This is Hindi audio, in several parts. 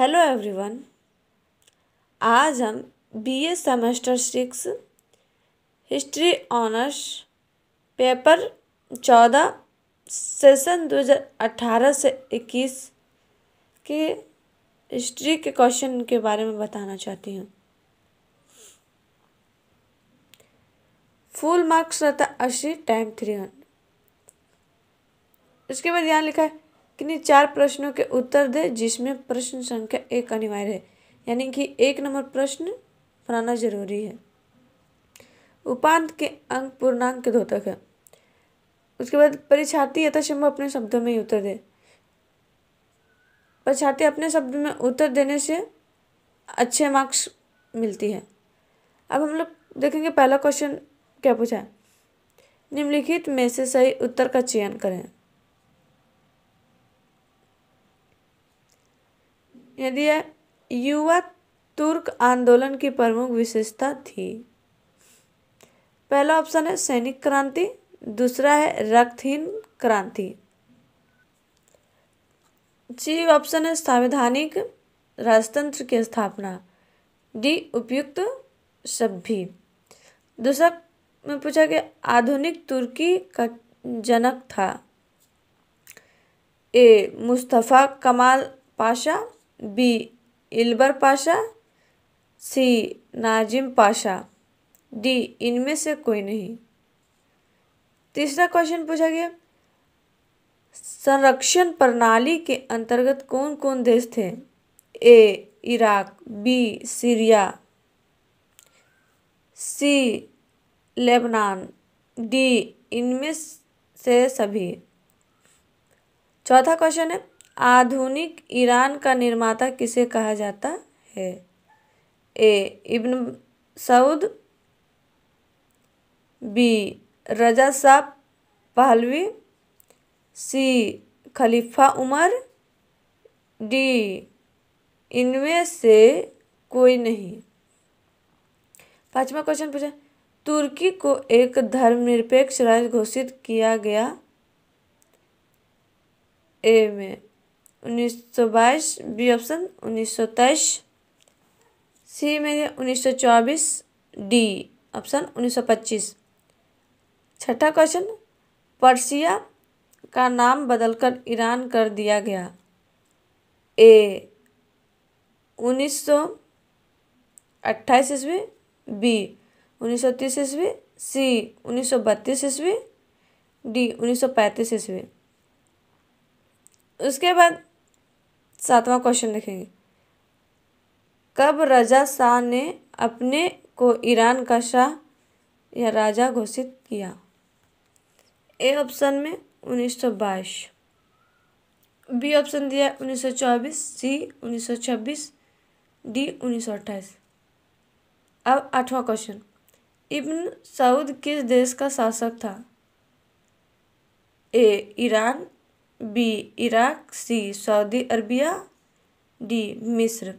हेलो एवरीवन आज हम BA semester six history honours paper चौदह सेशन अठारह से इक्कीस के हिस्ट्री के क्वेश्चन के बारे में बताना चाहती हूँ फुल मार्क्स रहता अस्सी टाइम थ्री हंड्रेड इसके बाद यहाँ लिखा है किन्हीं चार प्रश्नों के उत्तर दें जिसमें प्रश्न संख्या एक अनिवार्य है यानी कि एक नंबर प्रश्न बनाना जरूरी है उपांत के अंक पूर्णांक के द्योतक है उसके बाद परीक्षार्थी यथाशंभ अपने शब्दों में ही उत्तर दे परीक्षार्थी अपने शब्द में उत्तर देने से अच्छे मार्क्स मिलती है अब हम लोग देखेंगे पहला क्वेश्चन क्या पूछा है निम्नलिखित में से सही उत्तर का चयन करें यदि युवा तुर्क आंदोलन की प्रमुख विशेषता थी पहला ऑप्शन है सैनिक क्रांति दूसरा है रक्तहीन क्रांति जी ऑप्शन है संवैधानिक राजतंत्र की स्थापना डी उपयुक्त सभी दूसरा में पूछा कि आधुनिक तुर्की का जनक था A Mustafa Kemal Pasha B इल्बर Pasha C Nazim Pasha D इनमें से कोई नहीं तीसरा क्वेश्चन पूछा गया संरक्षण प्रणाली के अंतर्गत कौन कौन देश थे A Iraq B Syria C Lebanon D इनमें से सभी चौथा क्वेश्चन है आधुनिक ईरान का निर्माता किसे कहा जाता है ए इब्न सऊद बी रजा साहब Pahlavi C Khalifa Umar D इनमें से कोई नहीं पांचवा क्वेश्चन पूछा तुर्की को एक धर्मनिरपेक्ष राज्य घोषित किया गया ए में उन्नीस सौ बाईस बी ऑप्शन उन्नीस सौ तेईस सी में उन्नीस सौ चौबीस डी ऑप्शन उन्नीस सौ पच्चीस छठा क्वेश्चन पर्सिया का नाम बदलकर ईरान कर दिया गया ए उन्नीस सौ ईस्वी बी उन्नीस सौ तीस ईस्वी सी उन्नीस सौ बत्तीस ईस्वी डी उन्नीस सौ पैंतीस ईस्वी उसके बाद सातवां क्वेश्चन देखेंगे कब रजा शाह ने अपने को ईरान का शाह या राजा घोषित किया ए ऑप्शन में उन्नीस सौ बाईस बी ऑप्शन दिया उन्नीस सौ चौबीस सी उन्नीस सौ छब्बीस डी उन्नीस सौ अट्ठाईस अब आठवां क्वेश्चन इब्न सऊद किस देश का शासक था A Iran B Iraq C Saudi Arabia D मिस्र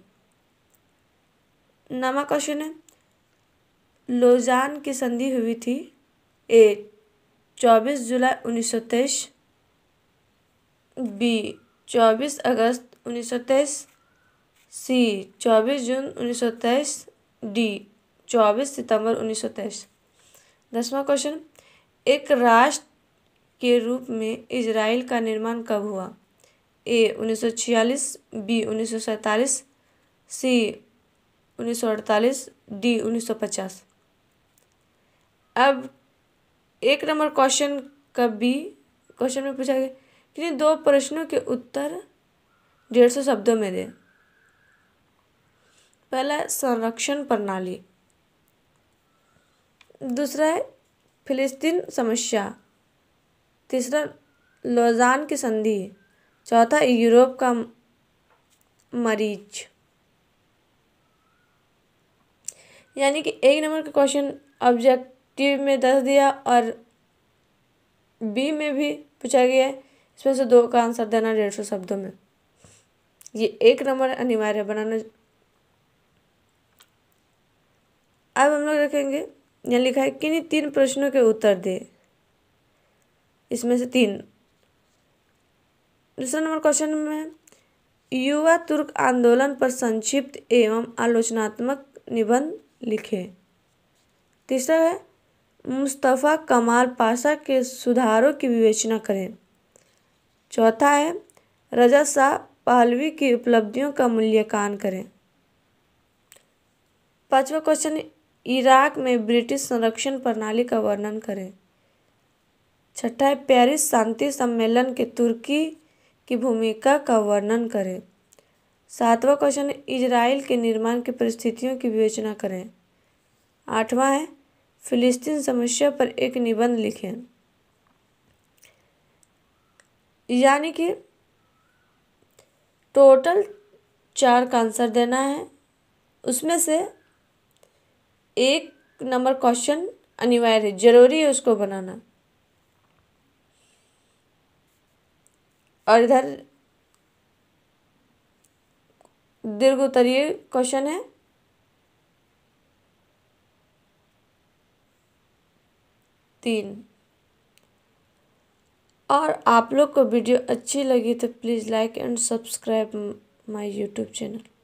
नवा क्वेश्चन है लोजान की संधि हुई थी ए चौबीस जुलाई उन्नीस सौ तेईस बी चौबीस अगस्त उन्नीस सौ तेईस सी चौबीस जून उन्नीस सौ तेईस डी चौबीस सितंबर उन्नीस सौ तेईस दसवा क्वेश्चन एक राष्ट्र के रूप में इजराइल का निर्माण कब हुआ ए 1946 बी 1947 सी 1948 डी 1950 अब एक नंबर क्वेश्चन का बी क्वेश्चन में पूछा गया कि दो प्रश्नों के उत्तर डेढ़ सौ शब्दों में दें पहला संरक्षण प्रणाली दूसरा है फिलिस्तीन समस्या तीसरा लोजान की संधि चौथा यूरोप का मरीच यानी कि एक नंबर का क्वेश्चन ऑब्जेक्टिव में दस दिया और बी में भी पूछा गया है इसमें से दो का आंसर देना डेढ़ सौ शब्दों में ये एक नंबर अनिवार्य बनाना अब हम लोग रखेंगे यहाँ लिखा है किन्हीं तीन प्रश्नों के उत्तर दे इसमें से तीन दूसरा नंबर क्वेश्चन में युवा तुर्क आंदोलन पर संक्षिप्त एवं आलोचनात्मक निबंध लिखे तीसरा है मुस्तफ़ा कमाल पाशा के सुधारों की विवेचना करें चौथा है रजा शाह पहलवी की उपलब्धियों का मूल्यांकन करें पांचवा क्वेश्चन इराक में ब्रिटिश संरक्षण प्रणाली का वर्णन करें छठा है पेरिस शांति सम्मेलन के तुर्की की भूमिका का वर्णन करें सातवा क्वेश्चन है इजराइल के निर्माण की परिस्थितियों की विवेचना करें आठवां है फिलिस्तीन समस्या पर एक निबंध लिखें यानी कि टोटल चार का आंसर देना है उसमें से एक नंबर क्वेश्चन अनिवार्य है जरूरी है उसको बनाना और इधर दीर्घ उत्तरीय क्वेश्चन है तीन और आप लोग को वीडियो अच्छी लगी तो please like and subscribe my YouTube channel